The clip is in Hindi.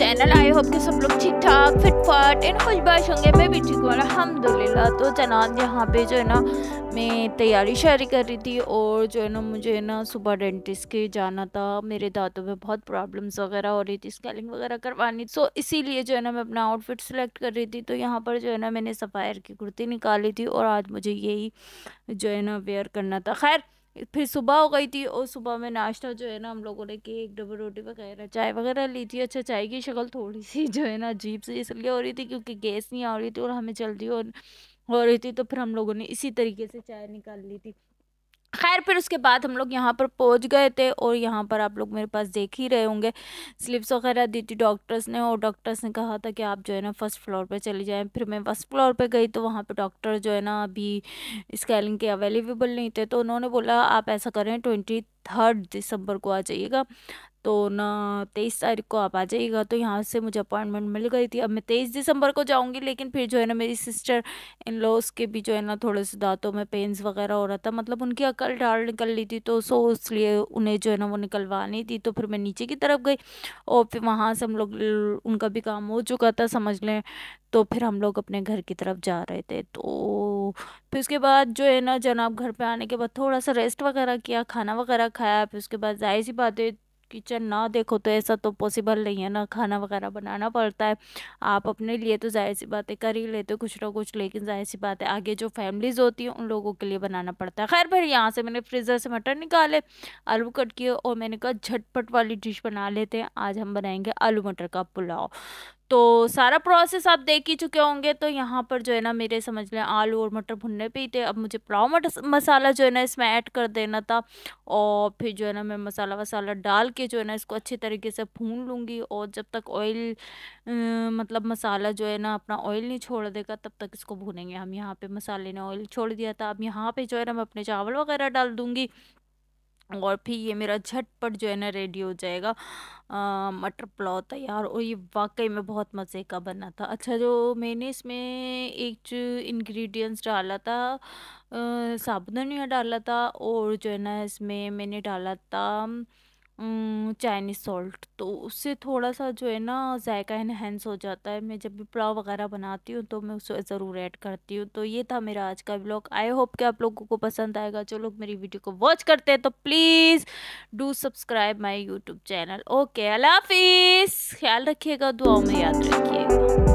चैनल आई होप कि सब लोग ठीक ठाक फिटफाट एंड खुश खुशबाश होंगे मैं भी ठीक हूँ अलहमदिल्ला तो जनाब यहाँ पे जो है ना मैं तैयारी शारी कर रही थी और जो है ना मुझे है ना सुबह डेंटिस्ट के जाना था मेरे दांतों में बहुत प्रॉब्लम्स वगैरह हो रही थी स्केलिंग वगैरह करवानी सो इसीलिए जो है ना मैं अपना आउटफिट सेलेक्ट कर रही थी तो यहाँ पर जो है ना मैंने सफ़ायर की कुर्ती निकाली थी और आज मुझे यही जो है ना वेयर करना था खैर फिर सुबह हो गई थी और सुबह में नाश्ता जो है ना हम लोगों ने केक डबल रोटी वगैरह चाय वगैरह ली थी अच्छा चाय की शक्ल थोड़ी सी जो है ना अजीब से इसलिए हो रही थी क्योंकि गैस नहीं आ रही थी और हमें जल्दी हो रही थी तो फिर हम लोगों ने इसी तरीके से चाय निकाल ली थी खैर फिर उसके बाद हम लोग यहाँ पर पहुँच गए थे और यहाँ पर आप लोग मेरे पास देख ही रहे होंगे स्लिप्स वगैरह दी थी डॉक्टर्स ने और डॉक्टर्स ने कहा था कि आप जो है ना फर्स्ट फ्लोर पर चले जाएँ फिर मैं फर्स्ट फ्लोर पर गई तो वहाँ पर डॉक्टर जो है ना अभी स्कैनिंग के अवेलेबल नहीं थे तो उन्होंने बोला आप ऐसा करें ट्वेंटी थर्ड दिसंबर को आ जाइएगा तो ना तेईस तारीख को आप आ जाइएगा तो यहाँ से मुझे अपॉइंटमेंट मिल गई थी अब मैं तेईस दिसंबर को जाऊँगी लेकिन फिर जो है ना मेरी सिस्टर इन लॉस के भी जो है ना थोड़े से दांतों में पेंस वगैरह हो रहा था मतलब उनकी अकल डाल निकल ली थी तो सो इसलिए उन्हें जो है ना वो निकलवा नहीं थी तो फिर मैं नीचे की तरफ गई और फिर वहाँ से हम लोग उनका भी काम हो चुका था समझ लें तो फिर हम लोग अपने घर की तरफ जा रहे थे तो हूँ फिर उसके बाद जो है ना जनाब घर पे आने के बाद थोड़ा सा रेस्ट वगैरह किया खाना वगैरह खाया फिर उसके बाद जाहिर सी बात है किचन ना देखो तो ऐसा तो पॉसिबल नहीं है ना खाना वगैरह बनाना पड़ता है आप अपने लिए तो जाहिर सी बातें कर ही लेते हो कुछ ना कुछ लेकिन जाहिर सी बात है आगे जो फैमिलीज़ होती हैं उन लोगों के लिए बनाना पड़ता है खैर फिर यहाँ से मैंने फ्रीज़र से मटर निकाले आलू कट किए और मैंने कहा झटपट वाली डिश बना लेते हैं आज हम बनाएंगे आलू मटर का पुलाव तो सारा प्रोसेस आप देख ही चुके होंगे तो यहाँ पर जो है ना मेरे समझ लें आलू और मटर भुनने पे ही थे अब मुझे पुलाव मसाला जो है ना इसमें ऐड कर देना था और फिर जो है ना मैं मसाला वसाला डाल के जो है ना इसको अच्छे तरीके से भून लूँगी और जब तक ऑयल मतलब मसाला जो है ना अपना ऑयल नहीं छोड़ देगा तब तक इसको भूनेंगे हम यहाँ पर मसाले ने ऑयल छोड़ दिया था अब यहाँ पर जो है ना मैं अपने चावल वगैरह डाल दूँगी और फिर ये मेरा झटपट जो है ना रेडी हो जाएगा मटर पुलाव तैयार और ये वाकई में बहुत मज़े का बना था अच्छा जो मैंने इसमें एक जो इंग्रेडिएंट्स डाला था साबुदानिया डाला था और जो है ना इसमें मैंने डाला था चाइनीज़ सॉल्ट तो उससे थोड़ा सा जो है ना जायका इनहेंस हो जाता है मैं जब भी पुलाव वगैरह बनाती हूँ तो मैं उसे ज़रूर ऐड करती हूँ तो ये था मेरा आज का ब्लॉग आई होप कि आप लोगों को पसंद आएगा जो लोग मेरी वीडियो को वॉच करते हैं तो please do subscribe my YouTube channel okay अल्लाह हाफिज़ ख्याल रखिएगा दुआओं में याद रखिएगा